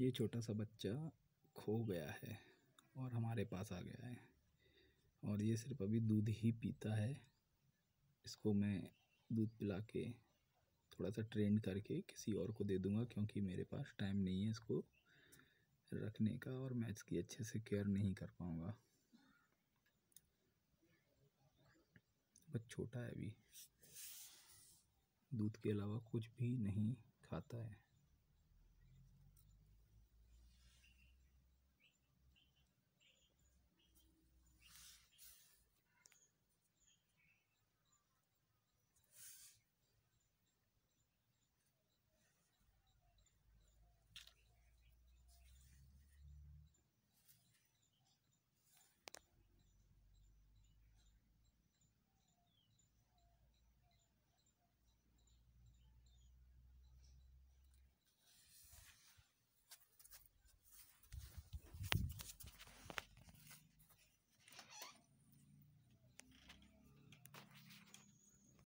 ये छोटा सा बच्चा खो गया है और हमारे पास आ गया है और ये सिर्फ अभी दूध ही पीता है इसको मैं दूध पिला के थोड़ा सा ट्रेन करके किसी और को दे दूँगा क्योंकि मेरे पास टाइम नहीं है इसको रखने का और मैं इसकी अच्छे से केयर नहीं कर पाऊँगा बस छोटा है अभी दूध के अलावा कुछ भी नहीं खाता है